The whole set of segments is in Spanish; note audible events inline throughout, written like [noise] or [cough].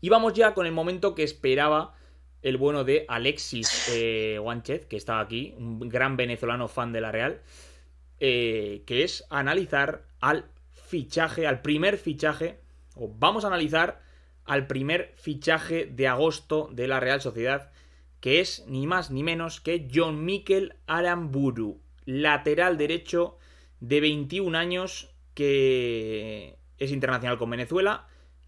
Y vamos ya con el momento que esperaba el bueno de Alexis eh, Guánchez, que estaba aquí, un gran venezolano fan de la Real, eh, que es analizar al fichaje, al primer fichaje, o vamos a analizar al primer fichaje de agosto de la Real Sociedad, que es ni más ni menos que John Mikel Aramburu, lateral derecho de 21 años que es internacional con Venezuela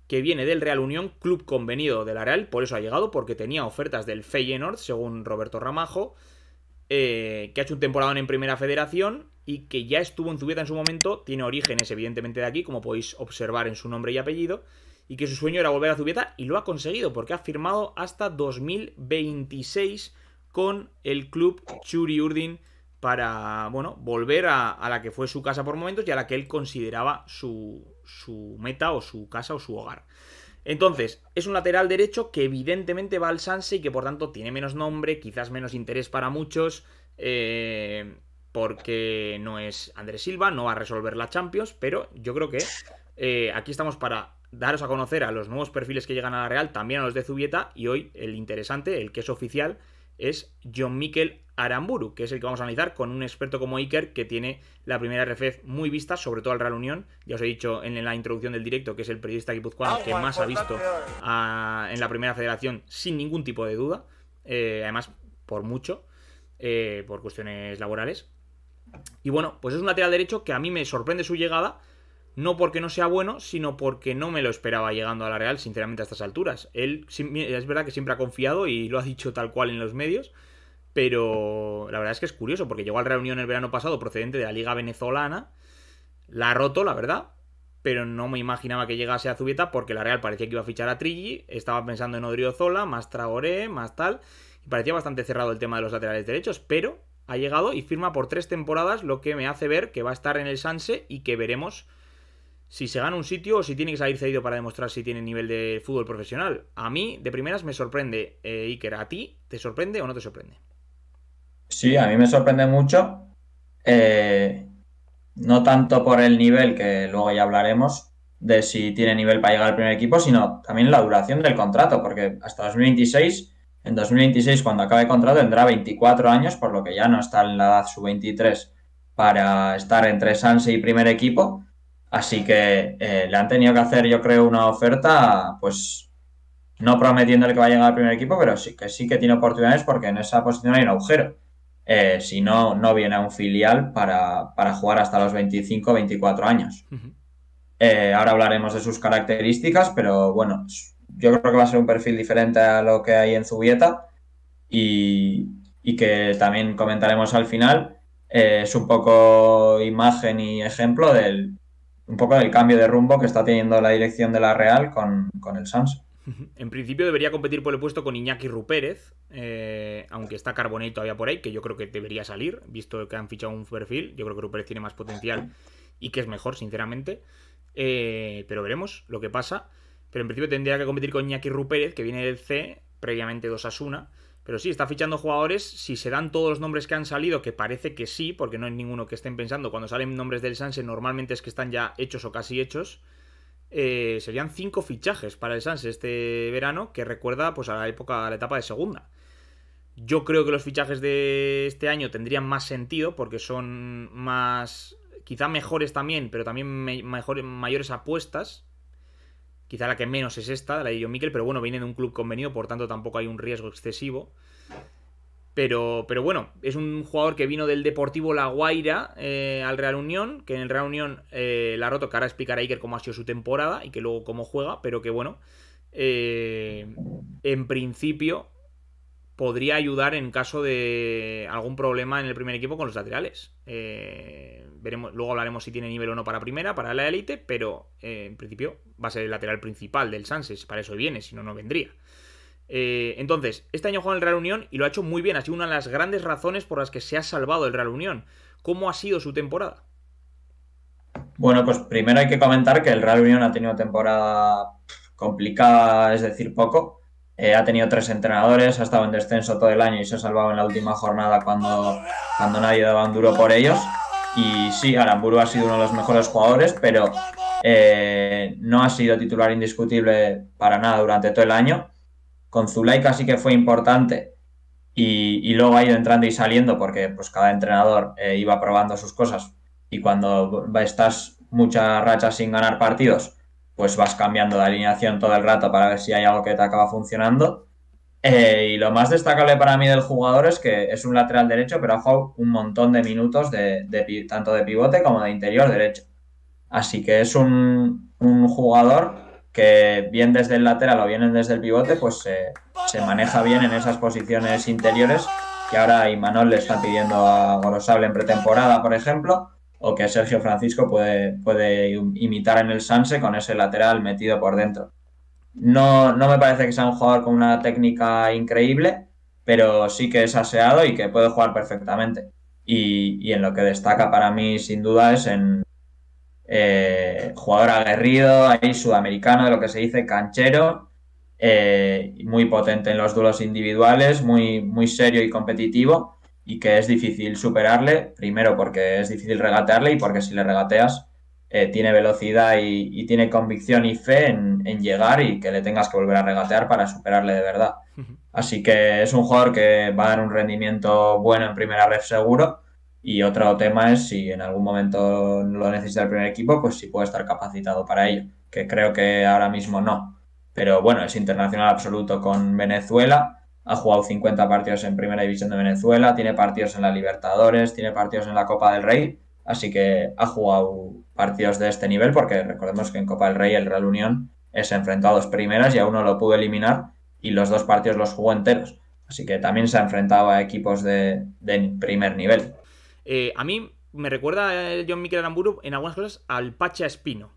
que viene del Real Unión, club convenido de la Real, por eso ha llegado, porque tenía ofertas del Feyenoord, según Roberto Ramajo, eh, que ha hecho un temporada en Primera Federación y que ya estuvo en Zubieta en su momento, tiene orígenes evidentemente de aquí, como podéis observar en su nombre y apellido, y que su sueño era volver a Zubieta y lo ha conseguido porque ha firmado hasta 2026 con el club Churi Urdin para, bueno, volver a la que fue su casa por momentos y a la que él consideraba su, su meta o su casa o su hogar. Entonces, es un lateral derecho que evidentemente va al Sanse y que por tanto tiene menos nombre, quizás menos interés para muchos, eh, porque no es Andrés Silva, no va a resolver la Champions, pero yo creo que eh, aquí estamos para daros a conocer a los nuevos perfiles que llegan a la Real, también a los de Zubieta, y hoy el interesante, el que es oficial, es John Mikel Aramburu, que es el que vamos a analizar con un experto como Iker que tiene la primera RFF muy vista, sobre todo al Real Unión. Ya os he dicho en la introducción del directo que es el periodista guipuzcoano que más ha visto en la primera federación sin ningún tipo de duda, eh, además por mucho, eh, por cuestiones laborales. Y bueno, pues es un lateral derecho que a mí me sorprende su llegada no porque no sea bueno, sino porque no me lo esperaba llegando a la Real, sinceramente, a estas alturas. Él es verdad que siempre ha confiado y lo ha dicho tal cual en los medios, pero la verdad es que es curioso, porque llegó al reunión el verano pasado procedente de la Liga Venezolana, la ha roto, la verdad, pero no me imaginaba que llegase a Zubieta porque la Real parecía que iba a fichar a Trilli, estaba pensando en Zola, más Traoré, más tal, y parecía bastante cerrado el tema de los laterales derechos, pero ha llegado y firma por tres temporadas, lo que me hace ver que va a estar en el Sanse y que veremos si se gana un sitio o si tiene que salir cedido para demostrar si tiene nivel de fútbol profesional. A mí, de primeras, me sorprende, eh, Iker. ¿A ti te sorprende o no te sorprende? Sí, a mí me sorprende mucho. Eh, no tanto por el nivel, que luego ya hablaremos, de si tiene nivel para llegar al primer equipo, sino también la duración del contrato, porque hasta 2026, en 2026 cuando acabe el contrato tendrá 24 años, por lo que ya no está en la edad sub-23 para estar entre Sanse y primer equipo, Así que eh, le han tenido que hacer, yo creo, una oferta, pues no prometiéndole que va a llegar al primer equipo, pero sí que sí que tiene oportunidades porque en esa posición hay un agujero. Eh, si no, no viene a un filial para, jugar hasta los 25, 24 años. Eh, ahora hablaremos de sus características, pero bueno, yo creo que va a ser un perfil diferente a lo que hay en Zubieta y, que también comentaremos al final. es un poco imagen y ejemplo del, un poco el cambio de rumbo que está teniendo la dirección de la Real con, el Sans. [laughs] En principio debería competir por el puesto con Iñaki Rupérez, eh, aunque está Carbonell todavía por ahí, que yo creo que debería salir, visto que han fichado un perfil. Yo creo que Rupérez tiene más potencial y que es mejor, sinceramente. Eh, pero veremos lo que pasa. Pero en principio tendría que competir con Iñaki Rupérez, que viene del C, previamente dos pero sí, está fichando jugadores. Si se dan todos los nombres que han salido, que parece que sí, porque no hay ninguno que estén pensando. Cuando salen nombres del Sanse, normalmente es que están ya hechos o casi hechos. Eh, serían cinco fichajes para el Sanse este verano, que recuerda pues a la época, a la etapa de segunda. Yo creo que los fichajes de este año tendrían más sentido porque son más, quizá mejores también, pero también mayores apuestas. Quizá la que menos es esta, la de John Mikel, pero bueno, viene de un club convenido, por tanto tampoco hay un riesgo excesivo. Pero, pero bueno, es un jugador que vino del Deportivo La Guaira eh, al Real Unión, que en el Real Unión eh, la ha roto, que ahora explicará Iker cómo ha sido su temporada y que luego cómo juega, pero que bueno, eh, en principio podría ayudar en caso de algún problema en el primer equipo con los laterales. Eh, veremos, luego hablaremos si tiene nivel o no para primera, para la élite, pero eh, en principio va a ser el lateral principal del Sanses, para eso viene, si no, no vendría. Eh, entonces, este año juega en el Real Unión y lo ha hecho muy bien, ha sido una de las grandes razones por las que se ha salvado el Real Unión. ¿Cómo ha sido su temporada? Bueno, pues primero hay que comentar que el Real Unión ha tenido temporada complicada, es decir, poco, eh, ha tenido tres entrenadores, ha estado en descenso todo el año y se ha salvado en la última jornada cuando, cuando nadie daba un duro por ellos. Y sí, Aramburu ha sido uno de los mejores jugadores, pero eh, no ha sido titular indiscutible para nada durante todo el año. Con Zulaika sí que fue importante y, luego ha ido entrando y saliendo porque pues, cada entrenador eh, iba probando sus cosas. Y cuando estás muchas rachas sin ganar partidos, pues vas cambiando de alineación todo el rato para ver si hay algo que te acaba funcionando. Eh, y lo más destacable para mí del jugador es que es un lateral derecho, pero ha jugado un montón de minutos de, tanto de pivote como de interior derecho. Así que es un, jugador que bien desde el lateral o bien desde el pivote, pues se, se maneja bien en esas posiciones interiores que ahora Imanol le está pidiendo a Gorosable en pretemporada, por ejemplo o que Sergio Francisco puede, puede imitar en el Sanse con ese lateral metido por dentro. No, no me parece que sea un jugador con una técnica increíble, pero sí que es aseado y que puede jugar perfectamente. Y, en lo que destaca para mí, sin duda, es en eh, jugador aguerrido, ahí sudamericano, de lo que se dice canchero, eh, muy potente en los duelos individuales, muy, muy serio y competitivo y que es difícil superarle, primero porque es difícil regatearle y porque si le regateas eh, tiene velocidad y, tiene convicción y fe en, en, llegar y que le tengas que volver a regatear para superarle de verdad. Así que es un jugador que va a dar un rendimiento bueno en primera red seguro. Y otro tema es si en algún momento lo necesita el primer equipo, pues si puede estar capacitado para ello, que creo que ahora mismo no. Pero bueno, es internacional absoluto con Venezuela ha jugado 50 partidos en Primera División de Venezuela, tiene partidos en la Libertadores, tiene partidos en la Copa del Rey, así que ha jugado partidos de este nivel, porque recordemos que en Copa del Rey el Real Unión se enfrentó a dos primeras y a uno lo pudo eliminar y los dos partidos los jugó enteros. Así que también se ha enfrentado a equipos de, primer nivel. Eh, a mí me recuerda el John Miquel Aramburu en algunas cosas al Pacha Espino.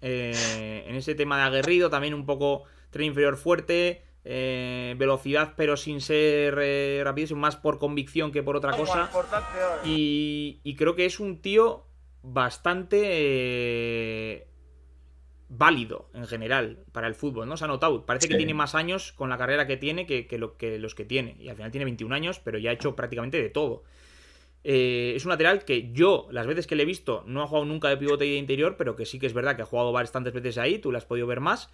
Eh, en ese tema de aguerrido, también un poco tren inferior fuerte, eh, velocidad, pero sin ser eh, rápido, más por convicción que por otra cosa. Y, creo que es un tío bastante eh, válido en general para el fútbol, ¿no? Se ha notado. Parece que tiene más años con la carrera que tiene que, lo, que los que tiene. Y al final tiene 21 años, pero ya ha hecho prácticamente de todo. es un lateral que yo, las veces que le he visto, no ha jugado nunca de pivote y de interior, pero que sí que es verdad que ha jugado bastantes veces ahí, tú las has podido ver más.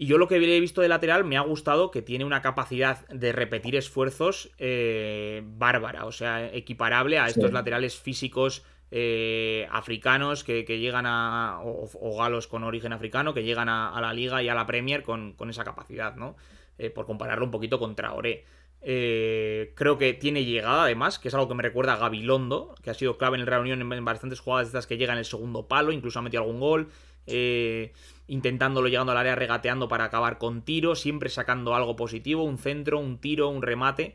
Y yo lo que he visto de lateral me ha gustado que tiene una capacidad de repetir esfuerzos eh, bárbara, o sea, equiparable a estos laterales físicos eh, africanos que, llegan a. O, galos con origen africano que llegan a, la Liga y a la Premier con, esa capacidad, ¿no? Eh, por compararlo un poquito con Traoré. creo que tiene llegada, además, que es algo que me recuerda a Gabilondo, que ha sido clave en el reunión en bastantes jugadas estas que llegan en el segundo palo, incluso ha metido algún gol. Eh, intentándolo llegando al área, regateando para acabar con tiro, siempre sacando algo positivo, un centro, un tiro, un remate.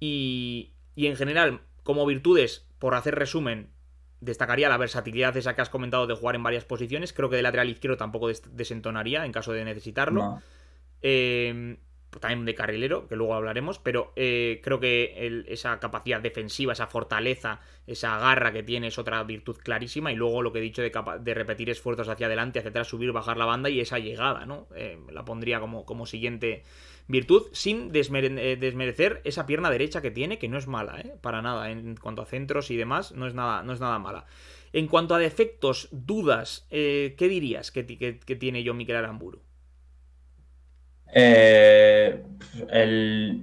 Y, y en general, como virtudes, por hacer resumen, destacaría la versatilidad esa que has comentado de jugar en varias posiciones. Creo que de lateral izquierdo tampoco desentonaría en caso de necesitarlo. Eh, también de carrilero, que luego hablaremos, pero eh, creo que esa capacidad defensiva, esa fortaleza, esa garra que tiene es otra virtud clarísima. Y luego lo que he dicho de, repetir esfuerzos hacia adelante, hacia atrás, subir, bajar la banda y esa llegada, ¿no? Eh, la pondría como, como siguiente virtud, sin eh, desmerecer esa pierna derecha que tiene, que no es mala, Para nada, en cuanto a centros y demás, no es nada, no es nada mala. En cuanto a defectos, dudas, ¿qué dirías que, tiene yo Miquel Aramburu? Eh,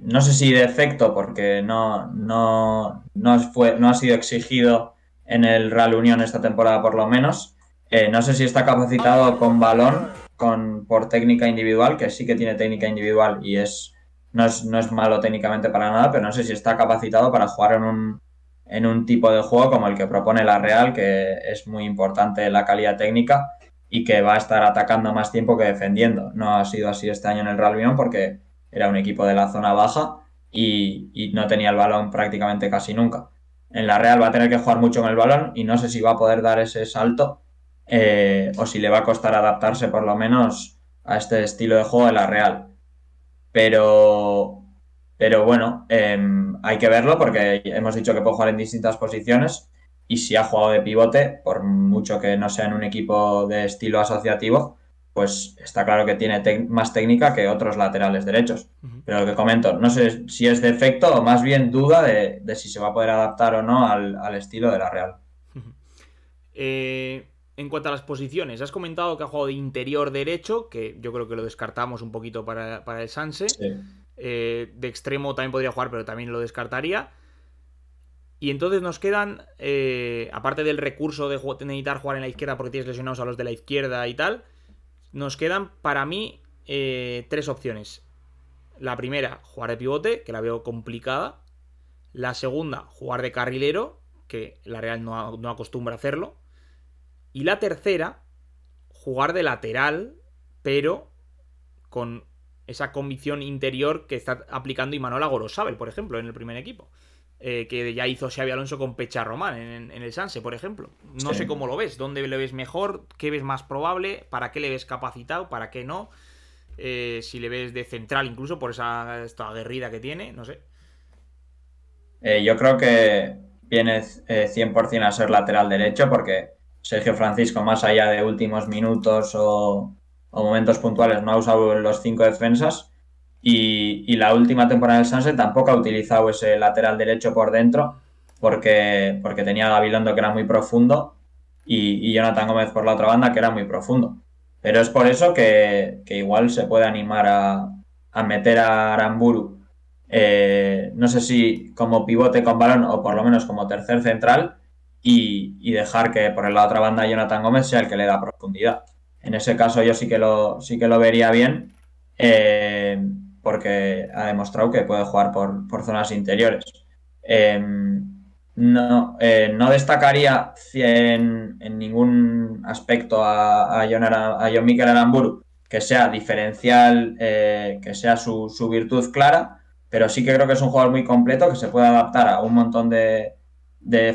no sé si defecto, porque no, no, no, fue, no ha sido exigido en el Real Unión esta temporada por lo menos. Eh, no sé si está capacitado con balón, por técnica individual, que sí que tiene técnica individual y es no, es no es malo técnicamente para nada, pero no sé si está capacitado para jugar en un, en un tipo de juego como el que propone la Real, que es muy importante la calidad técnica y que va a estar atacando más tiempo que defendiendo. No ha sido así este año en el Real Unión porque era un equipo de la zona baja y, no tenía el balón prácticamente casi nunca. En la Real va a tener que jugar mucho con el balón y no sé si va a poder dar ese salto eh, o si le va a costar adaptarse por lo menos a este estilo de juego de la Real. Pero, pero bueno, em, hay que verlo porque hemos dicho que puede jugar en distintas posiciones y si ha jugado de pivote, por mucho que no sea en un equipo de estilo asociativo, pues está claro que tiene más técnica que otros laterales derechos. Pero lo que comento, no sé si es defecto o más bien duda de, si se va a poder adaptar o no al, estilo de la Real. Eh, en cuanto a las posiciones, has comentado que ha jugado de interior derecho, que yo creo que lo descartamos un poquito para, el Sanse. Eh, de extremo también podría jugar, pero también lo descartaría. Y entonces nos quedan, eh, aparte del recurso de necesitar jugar en la izquierda porque tienes lesionados a los de la izquierda y tal, nos quedan para mí eh, tres opciones. La primera, jugar de pivote, que la veo complicada. La segunda, jugar de carrilero, que la Real no, no acostumbra a hacerlo. Y la tercera, jugar de lateral, pero con esa convicción interior que está aplicando Imanola Gorosabel, por ejemplo, en el primer equipo. Eh, que ya hizo Xavi Alonso con Pecha Román en, el Sanse, por ejemplo. No sé cómo lo ves, dónde le ves mejor, qué ves más probable, para qué le ves capacitado, para qué no, eh, si le ves de central incluso por esa esta aguerrida que tiene, no sé. Eh, yo creo que viene 100% a ser lateral derecho porque Sergio Francisco, más allá de últimos minutos o momentos puntuales, no ha usado los cinco defensas y, la última temporada del Sunset tampoco ha utilizado ese lateral derecho por dentro porque, porque tenía a Gabilondo que era muy profundo y, Jonathan Gómez por la otra banda que era muy profundo. Pero es por eso que, igual se puede animar a, meter a Aramburu, eh, no sé si como pivote con balón o por lo menos como tercer central y, dejar que por la otra banda Jonathan Gómez sea el que le da profundidad. En ese caso yo sí que lo, sí que lo vería bien. Eh, porque ha demostrado que puede jugar por, zonas interiores. Em, eh, no, destacaría en, ningún aspecto a, a, John, Mikel Aramburu que sea diferencial, eh, que sea su, virtud clara, pero sí que creo que es un jugador muy completo que se puede adaptar a un montón de,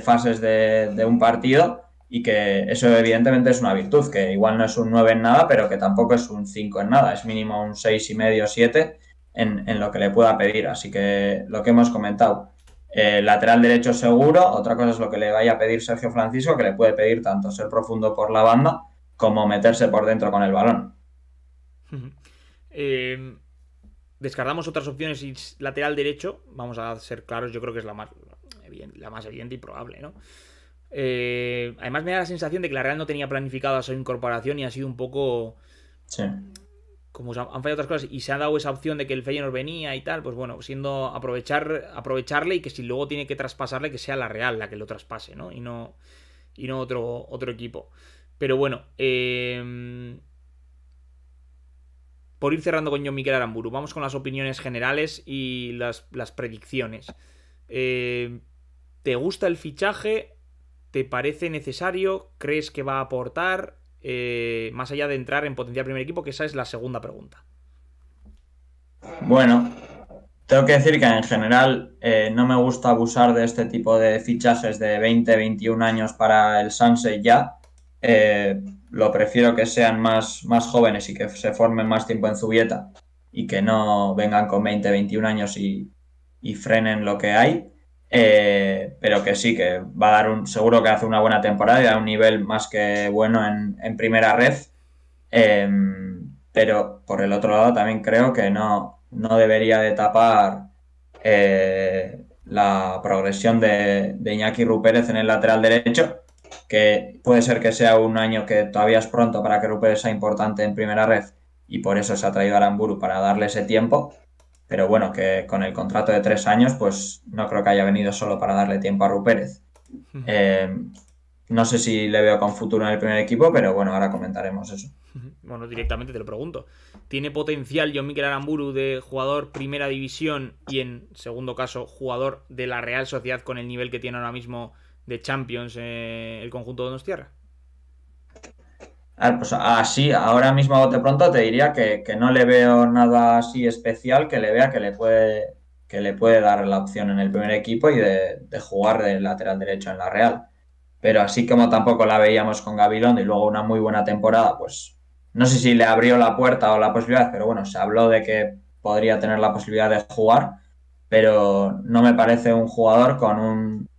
fases de, un partido y que eso evidentemente es una virtud, que igual no es un 9 en nada, pero que tampoco es un 5 en nada, es mínimo un 6 y medio, 7 en, lo que le pueda pedir. Así que lo que hemos comentado, eh, lateral derecho seguro, otra cosa es lo que le vaya a pedir Sergio Francisco, que le puede pedir tanto ser profundo por la banda como meterse por dentro con el balón. Eh, descartamos otras opciones y lateral derecho, vamos a ser claros, yo creo que es la más, la más evidente y probable, ¿no? Eh, además me da la sensación de que la Real no tenía planificada su incorporación y ha sido un poco... Sí como han fallado otras cosas y se ha dado esa opción de que el Feyenoord venía y tal, pues bueno, siendo aprovechar, aprovecharle y que si luego tiene que traspasarle, que sea la Real la que lo traspase, ¿no? Y no, y no otro, otro equipo. Pero bueno, em, por ir cerrando con yo, Miquel Aramburu, vamos con las opiniones generales y las, predicciones. Em, ¿Te gusta el fichaje? ¿Te parece necesario? ¿Crees que va a aportar? Eh, más allá de entrar en potencial primer equipo, que esa es la segunda pregunta. Bueno, tengo que decir que en general eh, no me gusta abusar de este tipo de fichajes de 20, 21 años para el Sunset ya. Eh, lo prefiero que sean más, más jóvenes y que se formen más tiempo en Zubieta y que no vengan con 20, 21 años y, y frenen lo que hay. Eh, pero que sí, que va a dar un. Seguro que hace una buena temporada y da un nivel más que bueno en, primera red. Em, pero por el otro lado también creo que no, debería de tapar eh, la progresión de, de Iñaki Rupérez en el lateral derecho, que puede ser que sea un año que todavía es pronto para que Rupérez sea importante en primera red y por eso se ha traído a Aramburu para darle ese tiempo, pero bueno, que con el contrato de tres años, pues no creo que haya venido solo para darle tiempo a Rupérez. Eh, no sé si le veo con futuro en el primer equipo, pero bueno, ahora comentaremos eso. Bueno, directamente te lo pregunto. ¿Tiene potencial John Mikel Aramburu de jugador primera división y en segundo caso jugador de la Real Sociedad con el nivel que tiene ahora mismo de Champions eh, el conjunto de Donostierra? Ah, pues así, ahora mismo a pronto te diría que, no le veo nada así especial que le vea que le puede, que le puede dar la opción en el primer equipo y de, de jugar de lateral derecho en la Real. Pero así como tampoco la veíamos con Gabilondo y luego una muy buena temporada, pues no sé si le abrió la puerta o la posibilidad, pero bueno, se habló de que podría tener la posibilidad de jugar, pero no me parece un jugador con un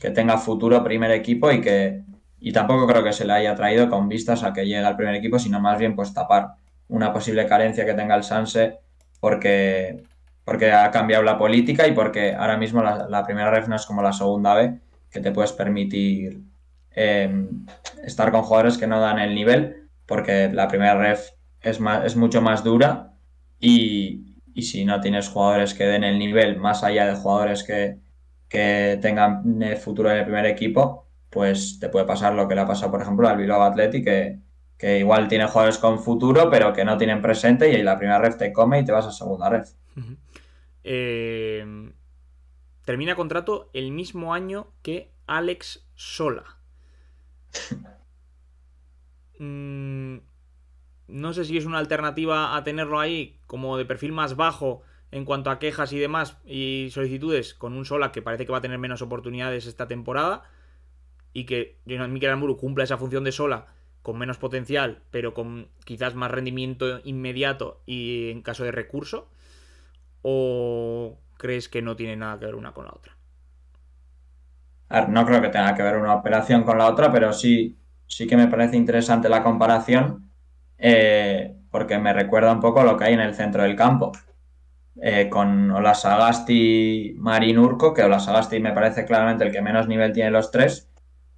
que tenga futuro primer equipo y que, y tampoco creo que se le haya traído con vistas a que llegue al primer equipo, sino más bien pues tapar una posible carencia que tenga el Sanse porque, porque ha cambiado la política y porque ahora mismo la, primera ref no es como la segunda B, que te puedes permitir em, estar con jugadores que no dan el nivel, porque la primera ref es, es mucho más dura y, si no tienes jugadores que den el nivel, más allá de jugadores que, que tengan futuro en el primer equipo, pues te puede pasar lo que le ha pasado, por ejemplo, al Bilbao Athletic, que, igual tiene jugadores con futuro, pero que no tienen presente y ahí la primera ref te come y te vas a segunda red eh, termina contrato el mismo año que Alex Sola. [laughs] Mm, no sé si es una alternativa a tenerlo ahí como de perfil más bajo en cuanto a quejas y demás y solicitudes con un Sola que parece que va a tener menos oportunidades esta temporada y que Mikel Aramburu cumpla esa función de sola con menos potencial, pero con quizás más rendimiento inmediato y en caso de recurso? ¿O crees que no tiene nada que ver una con la otra? A no creo que tenga que ver una operación con la otra, pero sí, sí que me parece interesante la comparación eh, porque me recuerda un poco a lo que hay en el centro del campo. Eh, con Olasagasti Marín Urco, que Olasagasti me parece claramente el que menos nivel tiene los tres,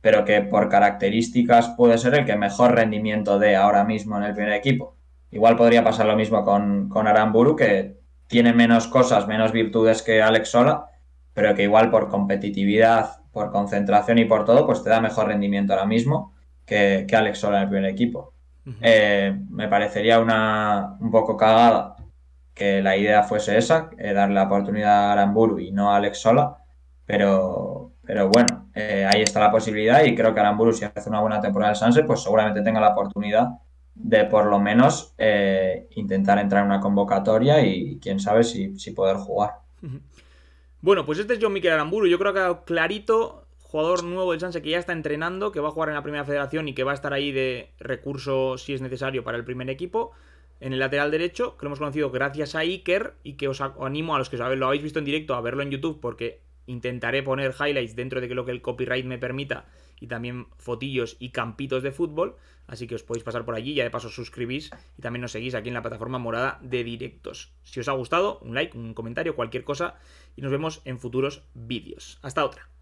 pero que por características puede ser el que mejor rendimiento dé ahora mismo en el primer equipo. Igual podría pasar lo mismo con, Aramburu, que tiene menos cosas, menos virtudes que Alex Sola, pero que igual por competitividad, por concentración y por todo, pues te da mejor rendimiento ahora mismo que, que Alex Sola en el primer equipo. Eh, me parecería una un poco cagada que la idea fuese esa, eh, darle la oportunidad a Aramburu y no a Alex Sola, pero, pero bueno, eh, ahí está la posibilidad y creo que Aramburu, si hace una buena temporada en Sanse, pues seguramente tenga la oportunidad de por lo menos eh, intentar entrar en una convocatoria y quién sabe si, poder jugar. Bueno, pues este es John Miquel Aramburu, yo creo que ha clarito, jugador nuevo del Sanse que ya está entrenando, que va a jugar en la primera federación y que va a estar ahí de recurso si es necesario para el primer equipo en el lateral derecho, que lo hemos conocido gracias a Iker y que os animo a los que lo habéis visto en directo a verlo en YouTube porque Intentaré poner highlights dentro de lo que el copyright me permita y también fotillos y campitos de fútbol. Así que os podéis pasar por allí. Ya de paso suscribís y también nos seguís aquí en la plataforma morada de directos. Si os ha gustado, un like, un comentario, cualquier cosa. Y nos vemos en futuros vídeos. Hasta otra.